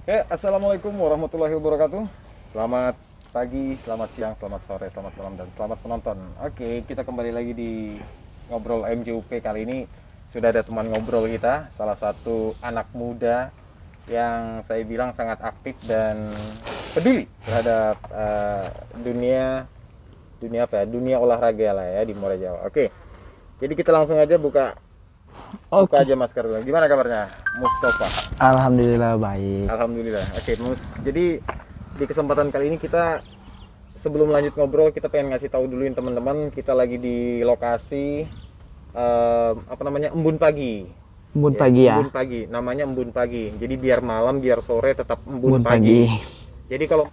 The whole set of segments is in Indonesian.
Oke, eh, Assalamualaikum warahmatullahi wabarakatuh. Selamat pagi, selamat siang, selamat sore, selamat malam, dan selamat penonton. Oke, kita kembali lagi di ngobrol MJUP kali ini. Sudah ada teman ngobrol kita, salah satu anak muda yang saya bilang sangat aktif dan peduli terhadap uh, dunia dunia apa ya dunia olahraga lah ya di Muara Jawa. Oke, jadi kita langsung aja buka Oke aja masker dulu. Gimana kabarnya, Mustafa? Alhamdulillah baik. Alhamdulillah. Oke, okay, Mus. Jadi di kesempatan kali ini kita sebelum lanjut ngobrol kita pengen ngasih tahu duluin teman-teman kita lagi di lokasi uh, apa namanya embun pagi. Embun ya, pagi ya. Embun pagi. Namanya embun pagi. Jadi biar malam biar sore tetap embun, embun pagi. pagi. Jadi kalau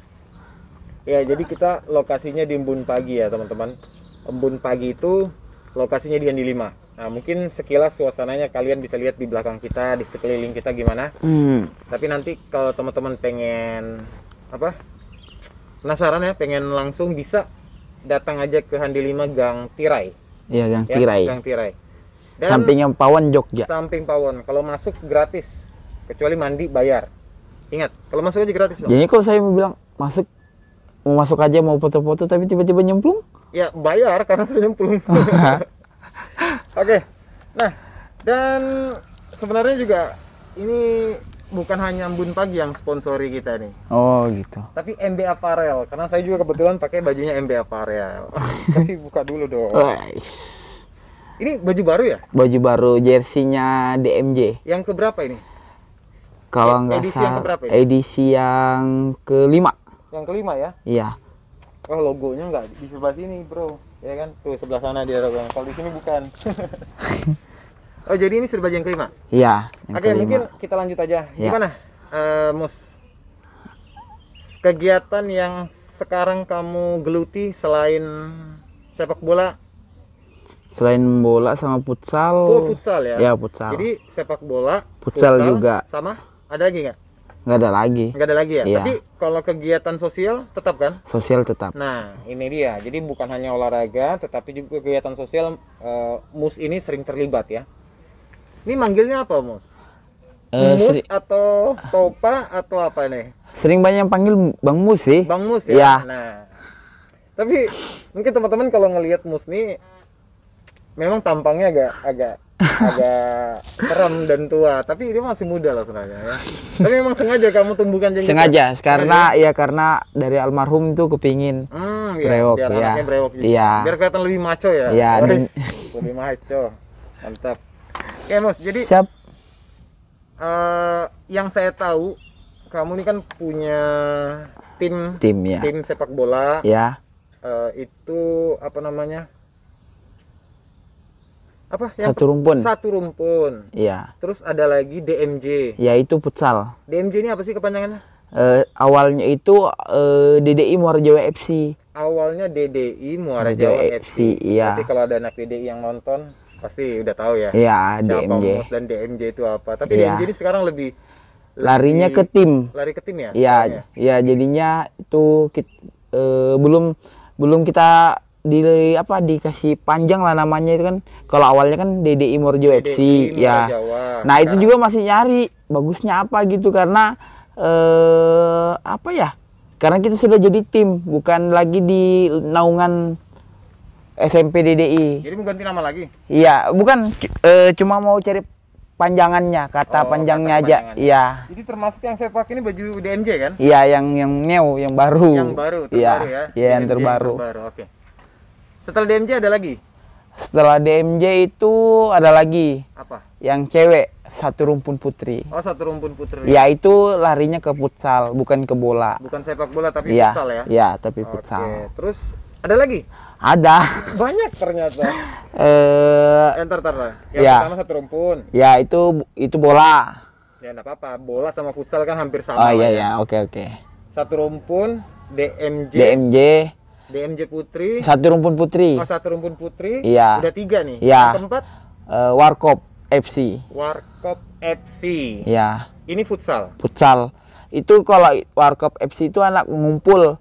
ya jadi kita lokasinya di embun pagi ya teman-teman. Embun pagi itu lokasinya di Andi 5 Nah, mungkin sekilas suasananya kalian bisa lihat di belakang kita, di sekeliling kita gimana. Hmm. Tapi nanti kalau teman-teman pengen apa? Penasaran ya, pengen langsung bisa datang aja ke Handi 5 Gang Tirai. Iya, Gang ya, Tirai. Gang Tirai. Dan sampingnya Pawon Jogja. Samping Pawon. Kalau masuk gratis, kecuali mandi bayar. Ingat, kalau masuk aja gratis dong. Jadi kalau saya mau bilang masuk mau masuk aja mau foto-foto tapi tiba-tiba nyemplung? Ya, bayar karena sudah nyemplung. Oke. Nah, dan sebenarnya juga ini bukan hanya Mbun Pagi yang sponsori kita nih. Oh, gitu. Tapi MB Apparel karena saya juga kebetulan pakai bajunya MB Apparel. Kasih buka dulu dong. Ini baju baru ya? Baju baru jersinya DMJ. Yang keberapa ini? Kalau nggak edisi salah, yang keberapa ini? edisi yang kelima. Yang kelima ya? Iya. Oh logonya nggak di sebelah sini bro ya kan tuh sebelah sana dia bang kalau di sini bukan oh jadi ini serba bagian kelima iya oke kelima. mungkin kita lanjut aja ya. gimana uh, mus kegiatan yang sekarang kamu geluti selain sepak bola selain bola sama futsal oh futsal ya ya futsal jadi sepak bola futsal, futsal juga sama ada lagi nggak nggak ada lagi nggak ada lagi ya iya. tapi kalau kegiatan sosial tetap kan sosial tetap nah ini dia jadi bukan hanya olahraga tetapi juga kegiatan sosial uh, mus ini sering terlibat ya ini manggilnya apa mus uh, mus seri... atau topa atau apa nih sering banyak yang panggil bang mus sih bang mus ya, ya. nah tapi mungkin teman-teman kalau ngelihat mus nih memang tampangnya agak agak agak keren dan tua tapi ini masih muda lah sebenarnya ya tapi memang sengaja kamu tumbuhkan jenggot ya? sengaja karena ya karena dari almarhum itu kepingin hmm, brewok ya, ya. brewok juga. iya biar kelihatan lebih maco ya iya dan... lebih maco mantap ya mas jadi siap uh, yang saya tahu kamu ini kan punya tim tim ya tim sepak bola ya uh, itu apa namanya apa yang satu rumpun satu rumpun iya terus ada lagi DMJ yaitu futsal DMJ ini apa sih kepanjangannya uh, awalnya itu uh, eh, DDI Muara Jawa FC awalnya DDI Muara Jawa, Jawa FC, iya nanti kalau ada anak DDI yang nonton pasti udah tahu ya iya DMJ Mus dan DMJ itu apa tapi ya. DMJ ini sekarang lebih larinya ke tim lari ke tim ya iya ya? iya jadinya itu kita, uh, eh, belum belum kita di apa dikasih panjang lah namanya itu kan kalau awalnya kan Dede Imorjo FC ya Jawa, nah itu juga masih nyari bagusnya apa gitu karena eh apa ya karena kita sudah jadi tim bukan lagi di naungan SMP DDI jadi mau ganti nama lagi iya bukan e, cuma mau cari panjangannya kata oh, panjangnya kata aja iya jadi termasuk yang saya pakai ini baju DMJ kan iya yang yang new yang baru yang baru terbaru iya, ya iya ya, yang terbaru, terbaru oke okay. Setelah DMJ ada lagi? Setelah DMJ itu ada lagi. Apa? Yang cewek satu rumpun putri. Oh, satu rumpun putri. Ya, itu larinya ke futsal, bukan ke bola. Bukan sepak bola tapi ya, futsal ya. Iya, tapi Oke. futsal. Terus ada lagi? Ada. Banyak ternyata. Eh, entar eh, entar. Yang ya. pertama satu rumpun. Ya, itu itu bola. Ya, enggak apa-apa. Bola sama futsal kan hampir sama. Oh, iya ya. Iya, oke, oke. Satu rumpun, DMJ. DMJ DMJ Putri. Satu rumpun Putri. Oh, satu rumpun Putri. Iya. Udah tiga nih. Iya. Keempat? Uh, Warkop FC. Warkop FC. Iya. Ini futsal. Futsal. Itu kalau Warkop FC itu anak ngumpul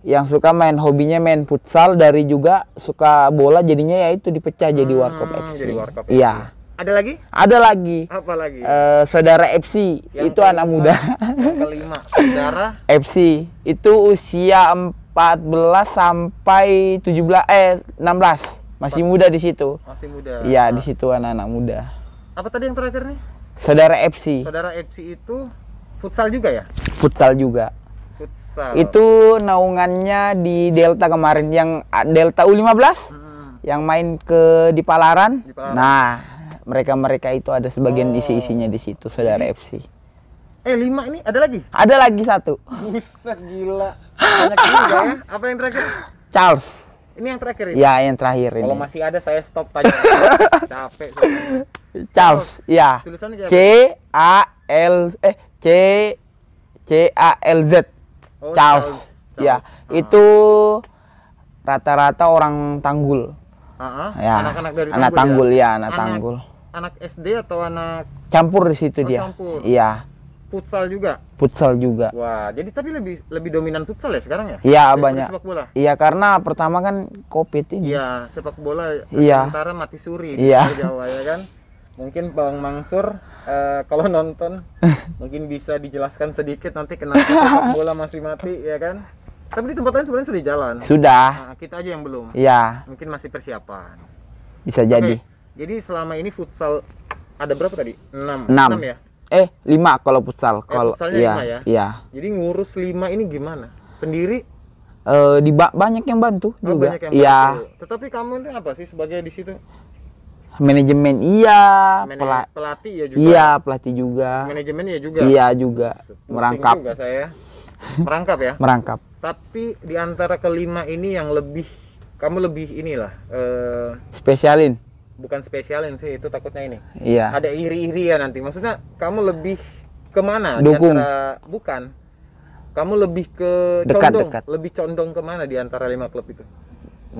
yang suka main hobinya main futsal dari juga suka bola jadinya ya itu dipecah jadi hmm, Warkop FC. Jadi Warkop Iya. Ada lagi? Ada lagi. Apa lagi? Uh, saudara FC yang itu kelima, anak muda. Yang kelima, saudara FC itu usia 4 14 sampai 17 eh 16. Masih muda di situ. Masih muda. Iya, ah. di situ anak-anak muda. Apa tadi yang terakhir nih? Saudara FC. Saudara FC itu futsal juga ya? Futsal juga. Futsal. Itu naungannya di Delta kemarin yang ah, Delta U15 hmm. yang main ke di Palaran. Di Palaran. Nah, mereka-mereka itu ada sebagian oh. isi-isinya di situ Saudara Jadi, FC. Eh, lima ini ada lagi? Ada lagi satu. Buset gila. Banyak juga ya. Apa yang terakhir? Charles. Ini yang terakhir ini? Ya, yang terakhir ini. Kalau masih ada saya stop tanya. Capek. Charles, ya. Tulisannya C A L eh C C A L Z. Oh, Charles. Charles. Ya, ah. itu rata-rata orang Tanggul. Uh-huh. Ya. Anak-anak dari anak Tanggul, ya? tanggul ya. ya, anak, anak Tanggul. Anak SD atau anak campur di situ oh, dia. Campur. Iya futsal juga futsal juga wah jadi tadi lebih lebih dominan futsal ya sekarang ya iya banyak sepak bola iya karena pertama kan covid ini iya sepak bola iya sementara mati suri di iya. Jawa ya kan mungkin bang Mangsur uh, kalau nonton mungkin bisa dijelaskan sedikit nanti kenapa sepak bola masih mati ya kan tapi di tempat lain sebenarnya sudah jalan sudah nah, kita aja yang belum iya mungkin masih persiapan bisa jadi Oke. jadi selama ini futsal ada berapa tadi? 6. 6. 6 ya? eh lima kalau futsal eh, kalau eh, iya ya? iya jadi ngurus lima ini gimana sendiri eh di ba banyak yang bantu oh, juga iya tetapi kamu itu apa sih sebagai di situ manajemen iya pelatih ya juga iya pelatih juga manajemen iya juga iya juga Pusing merangkap juga saya ya. merangkap ya merangkap tapi di antara kelima ini yang lebih kamu lebih inilah eh, spesialin bukan spesialin sih itu takutnya ini iya ada iri-iri ya nanti maksudnya kamu lebih kemana dukung diantara, bukan kamu lebih ke dekat, condong dekat. lebih condong kemana di antara lima klub itu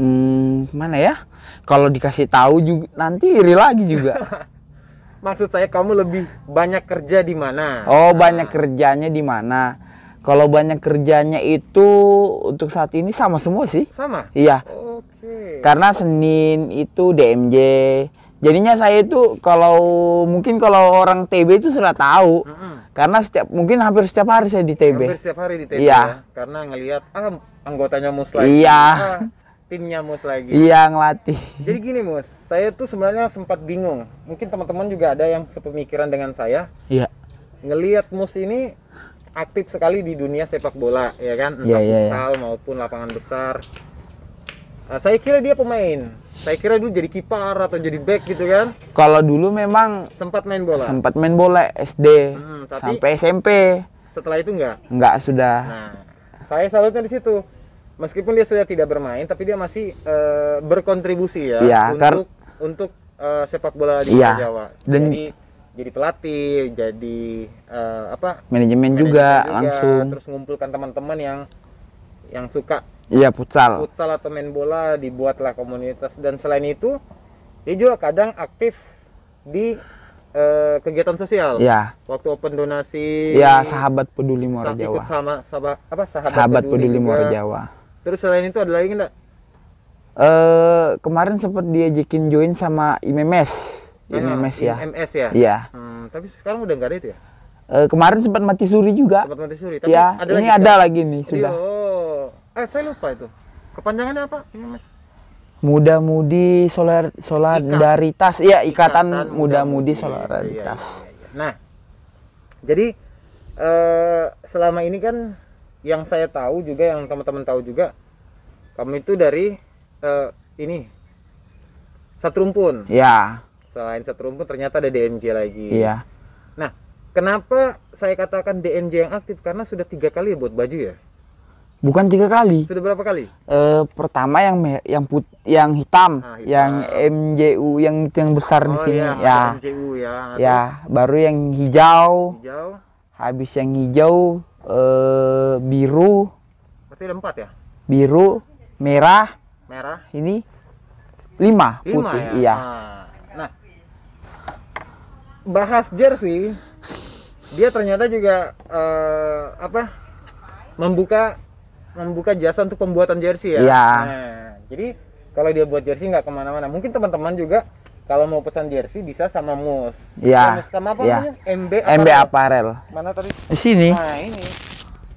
hmm, mana ya kalau dikasih tahu juga nanti iri lagi juga maksud saya kamu lebih banyak kerja di mana oh nah. banyak kerjanya di mana kalau banyak kerjanya itu untuk saat ini sama semua sih. Sama. Iya. Oke. Karena Senin itu DMJ. Jadinya saya itu kalau mungkin kalau orang TB itu sudah tahu. Mm -hmm. Karena setiap mungkin hampir setiap hari saya di TB. Hampir setiap hari di TB. Iya. Ya? Karena ngelihat ah anggotanya mus lagi. Iya. Ah, timnya mus lagi. Iya, ngelatih. Jadi gini, Mus. Saya tuh sebenarnya sempat bingung. Mungkin teman-teman juga ada yang sepemikiran dengan saya. Iya. Ngelihat mus ini aktif sekali di dunia sepak bola ya kan entah yeah, yeah, iya. futsal yeah. maupun lapangan besar uh, saya kira dia pemain saya kira dulu jadi kipar atau jadi back gitu kan kalau dulu memang sempat main bola sempat main bola SD hmm, tapi sampai SMP setelah itu enggak enggak sudah nah saya salutnya di situ meskipun dia sudah tidak bermain tapi dia masih uh, berkontribusi ya, ya untuk untuk uh, sepak bola di ya, Jawa dan Jadi, jadi pelatih, jadi uh, apa? Manajemen, manajemen juga, juga langsung. Terus ngumpulkan teman-teman yang yang suka iya futsal. Futsal atau main bola dibuatlah komunitas dan selain itu dia juga kadang aktif di uh, kegiatan sosial. Iya. Waktu open donasi. Iya, sahabat peduli Muara Jawa. Ikut sama sahabat apa sahabat, sahabat peduli, peduli Muara Jawa. Terus selain itu ada lagi enggak? uh, eh, kemarin sempat diajakin join sama IMMS. IMS iya, ya. IMS ya. Iya. Hmm, tapi sekarang udah nggak ada itu ya? Uh, kemarin sempat mati suri juga. Sempat mati suri. Tapi ya, ada ini lagi ada kan? lagi nih sudah. Oh, eh saya lupa itu. Kepanjangannya apa? IMS. Muda Mudi Solar Solidaritas. Iya, ikatan, ikatan Muda Mudi Solidaritas. Iya, iya, iya. Nah, jadi eh, selama ini kan yang saya tahu juga yang teman-teman tahu juga kamu itu dari eh, ini satu rumpun. Ya selain satu rumput ternyata ada DMJ lagi iya nah kenapa saya katakan DMJ yang aktif karena sudah tiga kali buat baju ya bukan tiga kali sudah berapa kali e, pertama yang yang put yang hitam, nah, hitam yang MJU yang itu yang besar oh, di sini iya, ya MJU ya ya baru yang hijau hijau habis yang hijau e, biru berarti ada empat ya biru merah merah ini lima, lima putih ya? iya nah bahas jersey, dia ternyata juga uh, apa membuka membuka jasa untuk pembuatan jersey ya. Iya. Nah, jadi kalau dia buat jersey nggak kemana-mana, mungkin teman-teman juga kalau mau pesan jersey bisa sama Mus. Iya. Sama apa ya. MB MB Apparel Mana tadi? Di sini. Nah, ini.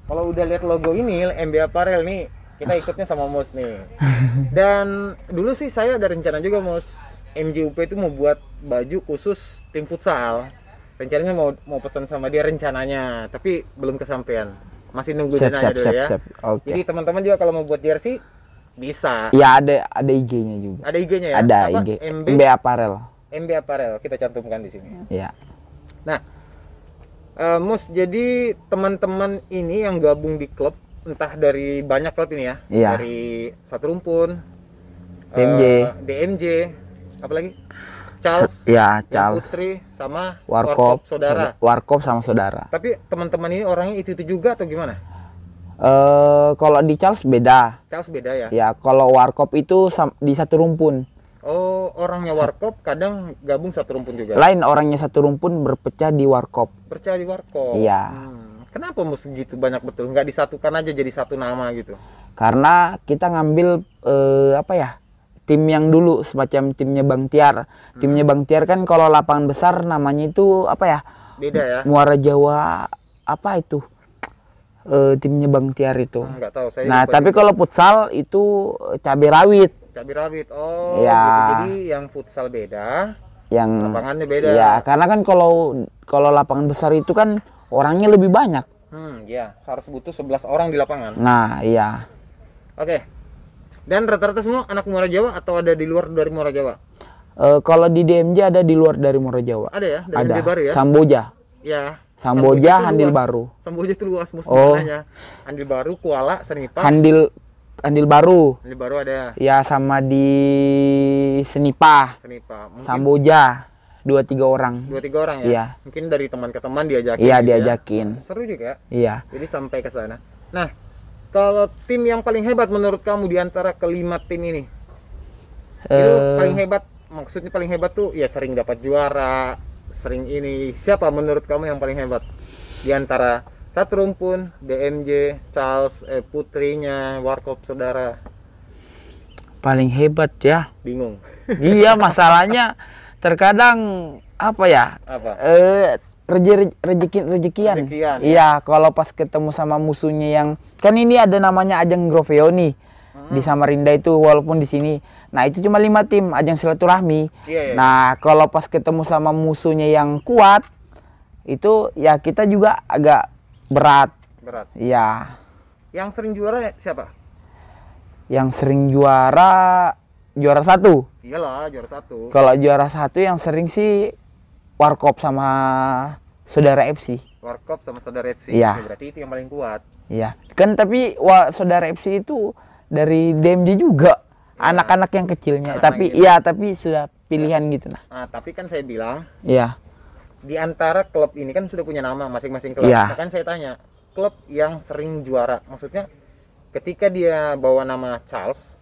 Kalau udah lihat logo ini MB Apparel nih, kita ikutnya sama Mus nih. Dan dulu sih saya ada rencana juga Mus MJUP itu mau buat baju khusus tim futsal rencananya mau mau pesan sama dia rencananya tapi belum kesampaian masih nunggu siap, siap, dulu ya Okay. jadi teman-teman juga kalau mau buat jersey bisa Iya ada ada IG-nya juga ada IG-nya ya ada apa? IG MB, MB Apparel MB Apparel kita cantumkan di sini Iya. nah uh, Mus jadi teman-teman ini yang gabung di klub entah dari banyak klub ini ya, ya. dari satu rumpun DMJ uh, eh, DMJ apa lagi Charles Sa ya Charles Putri sama Warkop, Warkop saudara Warkop sama saudara tapi teman-teman ini orangnya itu itu juga atau gimana eh uh, kalau di Charles beda Charles beda ya ya kalau Warkop itu di satu rumpun Oh, orangnya warkop kadang gabung satu rumpun juga. Lain orangnya satu rumpun berpecah di warkop. Berpecah di warkop. Iya. Hmm. Kenapa mesti gitu banyak betul? Nggak disatukan aja jadi satu nama gitu? Karena kita ngambil eh, apa ya? tim yang dulu semacam timnya Bang Tiar. Hmm. Timnya Bang Tiar kan kalau lapangan besar namanya itu apa ya? Beda ya. Muara Jawa apa itu? E, timnya Bang Tiar itu. Enggak ah, tahu saya. Nah, tapi kalau futsal itu eh, cabai rawit. Cabai rawit. Oh. Ya. Gitu. Jadi yang futsal beda, yang lapangannya beda. Ya, karena kan kalau kalau lapangan besar itu kan orangnya lebih banyak. Hmm, ya, harus butuh 11 orang di lapangan. Nah, iya. Oke, dan rata-rata semua anak Muara Jawa atau ada di luar dari Muara Jawa? Uh, kalau di DMJ ada di luar dari Muara Jawa. Ada ya? Dari ada. Baru ya? Samboja. Ya. Samboja, Samboja Handil luas. Baru. Samboja itu luas musuh oh. Handil Baru, Kuala, Senipa. Handil Andil Baru. Andil Baru ada. Ya sama di Senipa. Senipa. Mungkin... Samboja. Dua tiga orang. Dua tiga orang ya. Iya. Mungkin dari teman ke teman diajakin. Iya gitu ya? diajakin. Ya. Seru juga. Iya. Jadi sampai ke sana. Nah kalau tim yang paling hebat menurut kamu di antara kelima tim ini uh, itu eh. paling hebat maksudnya paling hebat tuh ya sering dapat juara sering ini siapa menurut kamu yang paling hebat di antara Satrum pun DMJ Charles eh, putrinya Warkop saudara paling hebat ya bingung iya masalahnya terkadang apa ya apa eh rezeki rejeki rezekian. Rejekian, ya? iya ya. kalau pas ketemu sama musuhnya yang kan ini ada namanya ajang Groveo nih hmm. di Samarinda itu walaupun di sini nah itu cuma lima tim ajang silaturahmi Ya, ya. nah kalau pas ketemu sama musuhnya yang kuat itu ya kita juga agak berat berat iya yang sering juara siapa yang sering juara juara satu iyalah juara satu kalau juara satu yang sering sih warkop sama saudara FC warkop sama saudara FC iya ya, berarti itu yang paling kuat iya kan tapi wa, saudara FC itu dari DMJ juga iya. anak-anak ya. yang kecilnya anak tapi anak iya tapi sudah pilihan ya. gitu nah. nah tapi kan saya bilang iya di antara klub ini kan sudah punya nama masing-masing klub ya. Nah, kan saya tanya klub yang sering juara maksudnya ketika dia bawa nama Charles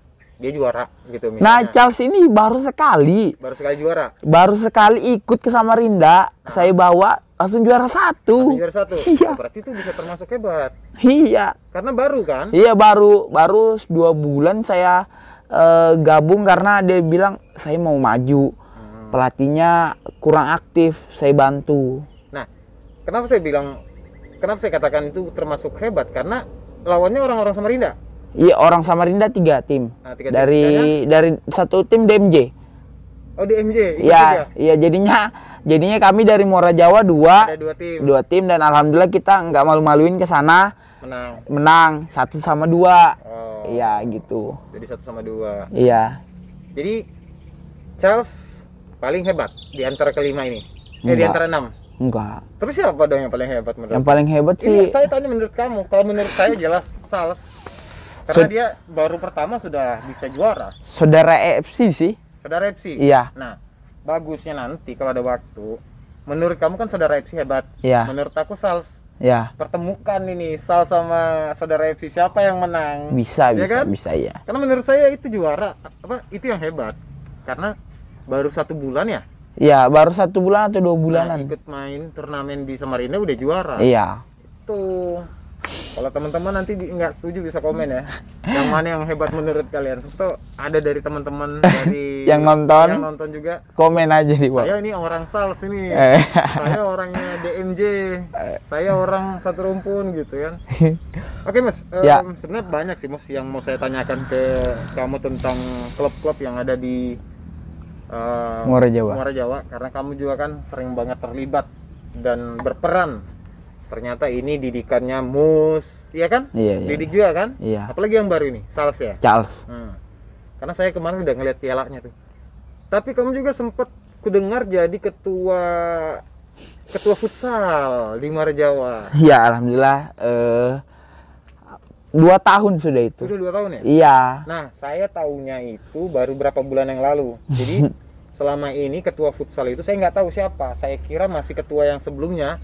dia juara gitu misalnya. Nah, Charles ini baru sekali. Baru sekali juara. Baru sekali ikut ke Samarinda, nah. saya bawa langsung juara satu. Langsung juara satu. Iya. Nah, berarti itu bisa termasuk hebat. Iya. Karena baru kan? Iya baru, baru dua bulan saya uh, gabung karena dia bilang saya mau maju. Hmm. Pelatihnya kurang aktif, saya bantu. Nah, kenapa saya bilang, kenapa saya katakan itu termasuk hebat? Karena lawannya orang-orang Samarinda. Iya orang Samarinda tiga tim. Nah, tiga dari tim. dari satu tim DMJ. Oh DMJ. Iya iya jadinya jadinya kami dari Muara Jawa dua. Ada dua tim. Dua tim dan alhamdulillah kita nggak malu-maluin ke sana. Menang. Menang satu sama dua. Oh. Iya, gitu. Jadi satu sama dua. Iya. Jadi Charles paling hebat di antara kelima ini. Eh, di antara enam. Enggak. Terus siapa dong yang paling hebat menurut? Yang paling hebat sih. Ini saya tanya menurut kamu. Kalau menurut saya jelas Charles karena so, dia baru pertama sudah bisa juara. Saudara EFC sih. Saudara EFC. Iya. Nah, bagusnya nanti kalau ada waktu, menurut kamu kan saudara EFC hebat. Iya. Menurut aku Sals Iya. Pertemukan ini Sal sama saudara FC siapa yang menang? Bisa, ya bisa, kan? bisa ya. Karena menurut saya itu juara apa itu yang hebat. Karena baru satu bulan ya. Iya, baru satu bulan atau dua nah, bulanan. Nah, ikut main turnamen di Samarinda udah juara. Iya. Tuh. Kalau teman-teman nanti nggak setuju bisa komen ya. Yang mana yang hebat menurut kalian? Itu ada dari teman-teman dari yang nonton, yang nonton juga. Komen aja di bawah. Saya ini orang sales ini. Eh. saya orangnya DMJ. Eh. saya orang satu rumpun gitu kan. Oke mas, um, sebenarnya banyak sih mas yang mau saya tanyakan ke kamu tentang klub-klub yang ada di uh, Muara Jawa. Muara Jawa, karena kamu juga kan sering banget terlibat dan berperan ternyata ini didikannya mus iya kan iya, iya, didik juga kan iya. apalagi yang baru ini Charles ya Charles hmm. karena saya kemarin udah ngeliat pialanya tuh tapi kamu juga sempet kudengar jadi ketua ketua futsal di Marjawa iya alhamdulillah eh dua tahun sudah itu sudah dua tahun ya iya nah saya tahunya itu baru berapa bulan yang lalu jadi selama ini ketua futsal itu saya nggak tahu siapa saya kira masih ketua yang sebelumnya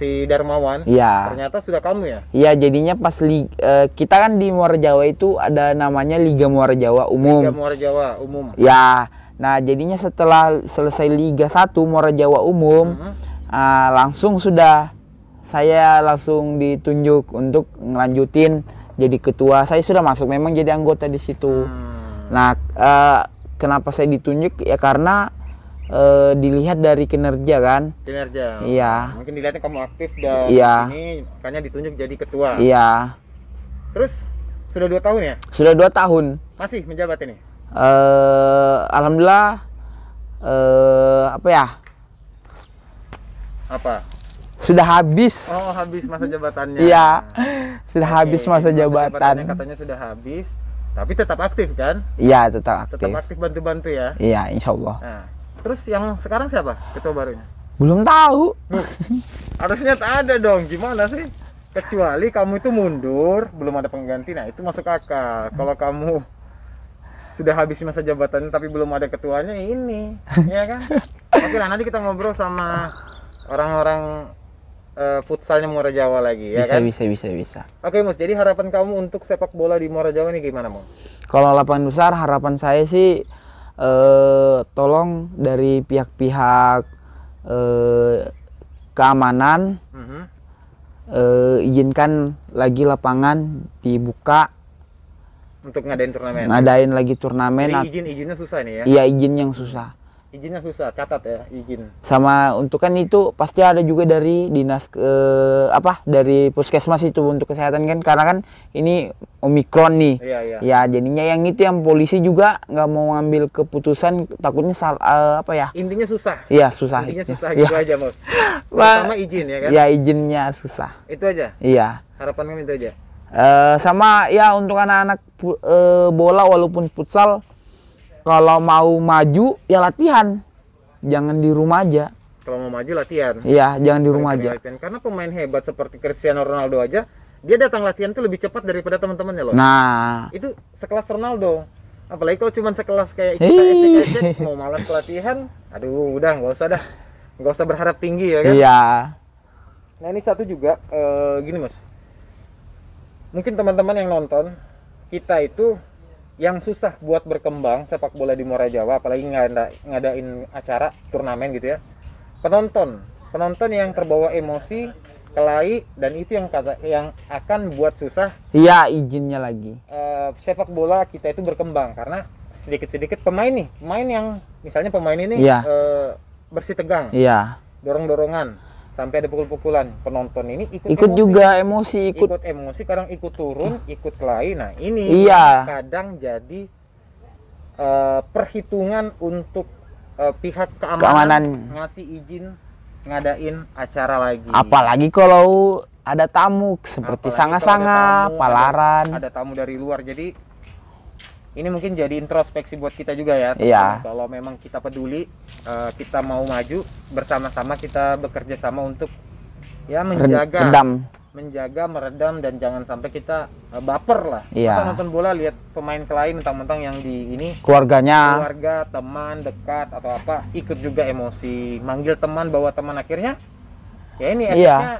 si Darmawan. Iya. Ternyata sudah kamu ya? Iya, jadinya pas li, uh, kita kan di Muara Jawa itu ada namanya Liga Muara Jawa Umum. Liga Muara Jawa Umum. Ya. Nah, jadinya setelah selesai Liga 1 Muara Jawa Umum, uh-huh. uh, langsung sudah saya langsung ditunjuk untuk ngelanjutin jadi ketua. Saya sudah masuk memang jadi anggota di situ. Hmm. Nah, uh, kenapa saya ditunjuk ya karena uh, dilihat dari kinerja kan kinerja iya mungkin dilihatnya kamu aktif dan iya. ini makanya ditunjuk jadi ketua iya terus sudah dua tahun ya sudah dua tahun masih menjabat ini uh, alhamdulillah uh, apa ya apa sudah habis. Oh, habis masa jabatannya. Iya. Sudah okay. habis masa, masa jabatan. katanya sudah habis, tapi tetap aktif kan? Iya, tetap aktif. Tetap aktif bantu-bantu ya. Iya, insyaallah Nah, Terus yang sekarang siapa ketua barunya? Belum tahu. Harusnya tak ada dong. Gimana sih? Kecuali kamu itu mundur, belum ada pengganti. Nah, itu masuk akal. Kalau kamu sudah habis masa jabatannya tapi belum ada ketuanya ini, ya kan? Oke lah, nanti kita ngobrol sama orang-orang uh, futsalnya Muara Jawa lagi ya bisa, kan? Bisa bisa bisa. Oke Mus, jadi harapan kamu untuk sepak bola di Muara Jawa ini gimana Mus? Kalau lapangan besar harapan saya sih eh, tolong dari pihak-pihak eh, keamanan mm -hmm. eh, izinkan lagi lapangan dibuka untuk ngadain turnamen ngadain lagi turnamen Jadi izin izinnya susah nih ya iya izin yang susah izinnya susah catat ya izin sama untuk kan itu pasti ada juga dari dinas ke eh, apa dari puskesmas itu untuk kesehatan kan karena kan ini omikron nih iya, iya. ya jadinya yang itu yang polisi juga nggak mau ngambil keputusan takutnya sal eh, apa ya intinya susah iya susah intinya iya. susah ya. gitu iya. aja bos sama izin ya kan ya izinnya susah itu aja iya harapan kami itu aja uh, sama ya untuk anak-anak uh, bola walaupun futsal kalau mau maju ya latihan jangan di rumah aja kalau mau maju latihan iya jangan di rumah aja latihan. karena pemain hebat seperti Cristiano Ronaldo aja dia datang latihan itu lebih cepat daripada teman-temannya loh nah itu sekelas Ronaldo apalagi kalau cuma sekelas kayak kita ecek-ecek mau malas latihan aduh udah nggak usah dah nggak usah berharap tinggi ya kan iya nah ini satu juga e, gini mas mungkin teman-teman yang nonton kita itu yang susah buat berkembang sepak bola di Muara Jawa apalagi ngada, ngadain acara turnamen gitu ya penonton penonton yang terbawa emosi kelahi dan itu yang kata yang akan buat susah iya izinnya lagi uh, sepak bola kita itu berkembang karena sedikit sedikit pemain nih pemain yang misalnya pemain ini ya. uh, bersih tegang iya dorong dorongan sampai ada pukul-pukulan penonton ini ikut ikut emosi. juga emosi ikut ikut emosi kadang ikut turun ikut lain nah ini iya. kadang jadi uh, perhitungan untuk uh, pihak keamanan, keamanan ngasih izin ngadain acara lagi apalagi kalau ada tamu seperti sanga-sanga palaran ada tamu dari luar jadi ini mungkin jadi introspeksi buat kita juga ya. Iya. Kalau memang kita peduli, uh, kita mau maju bersama-sama kita bekerja sama untuk ya menjaga redam. menjaga meredam dan jangan sampai kita uh, baper lah. Iya. Masa nonton bola lihat pemain lain mentang-mentang yang di ini keluarganya keluarga, teman, dekat atau apa ikut juga emosi, manggil teman, bawa teman akhirnya ya ini iya. efeknya iya. uh,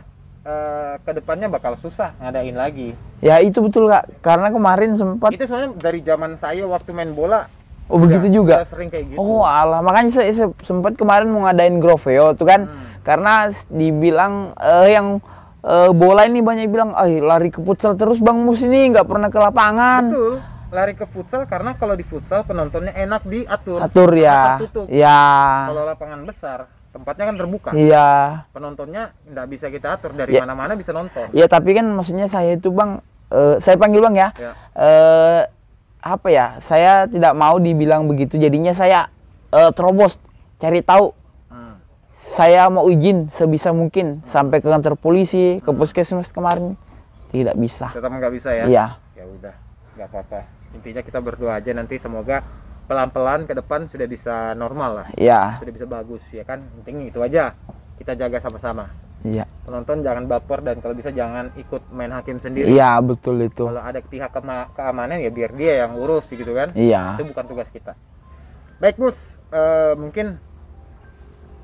eh, kedepannya bakal susah ngadain lagi. Ya itu betul kak, karena kemarin sempat. Itu sebenarnya dari zaman saya waktu main bola. Oh sudah, begitu juga. sering kayak gitu. Oh alah, makanya saya, se sempat kemarin mau ngadain Groveo tuh kan, hmm. karena dibilang uh, yang uh, bola ini banyak bilang, ah lari ke futsal terus bang Mus ini nggak pernah ke lapangan. Betul lari ke futsal karena kalau di futsal penontonnya enak diatur atur ya tertutup. ya kalau lapangan besar tempatnya kan terbuka. Iya. Penontonnya nggak bisa kita atur dari ya. mana-mana ya. bisa nonton. Iya, tapi kan maksudnya saya itu bang, uh, saya panggil bang ya. ya. Uh, apa ya? Saya tidak mau dibilang begitu. Jadinya saya uh, terobos, cari tahu. Hmm. Saya mau izin sebisa mungkin hmm. sampai ke kantor polisi, ke hmm. puskesmas kemarin tidak bisa. Tetap nggak bisa ya? Iya. Ya udah, nggak apa-apa. Intinya kita berdoa aja nanti semoga pelan-pelan ke depan sudah bisa normal lah. Iya. Sudah bisa bagus ya kan. Penting itu aja. Kita jaga sama-sama. Iya. Penonton jangan baper dan kalau bisa jangan ikut main hakim sendiri. Iya, betul itu. Kalau ada pihak ke keamanan ya biar dia yang urus gitu kan. Iya. Itu bukan tugas kita. Baik, Gus. Uh, mungkin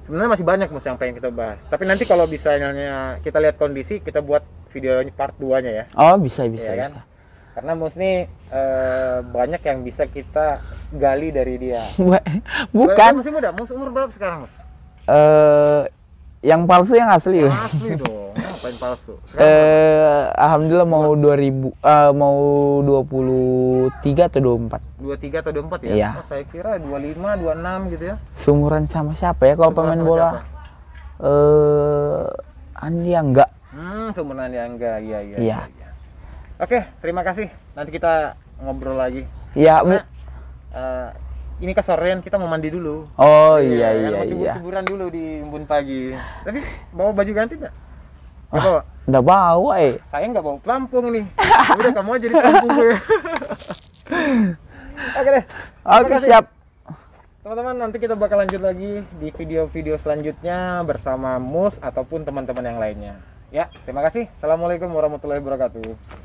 sebenarnya masih banyak Mus yang pengen kita bahas. Tapi nanti kalau misalnya kita lihat kondisi, kita buat videonya part 2-nya ya. Oh, bisa bisa ya, kan? bisa karena mostly nih eh, banyak yang bisa kita gali dari dia bukan masih muda mus umur berapa sekarang mus eh yang palsu yang asli yang asli dong ngapain palsu eh alhamdulillah mau dua ribu eh, mau dua puluh tiga atau dua empat dua tiga atau dua empat ya iya. saya kira dua lima dua enam gitu ya sumuran sama siapa ya kalau pemain bola eh Andi Angga hmm sumuran Andi Angga iya iya, iya. iya. iya. Oke, terima kasih. Nanti kita ngobrol lagi. Iya, bu. uh, ini kesorean kita mau mandi dulu. Oh iya iya iya. Mau iya. cuburan dulu di embun pagi. Tapi bawa baju ganti enggak? Enggak ah, bawa. Enggak bawa, eh. Saya enggak bawa pelampung nih. Udah kamu aja jadi pelampung gue. Oke deh. Oke, siap. Teman-teman, nanti kita bakal lanjut lagi di video-video selanjutnya bersama Mus ataupun teman-teman yang lainnya. Ya, terima kasih. Assalamualaikum warahmatullahi wabarakatuh.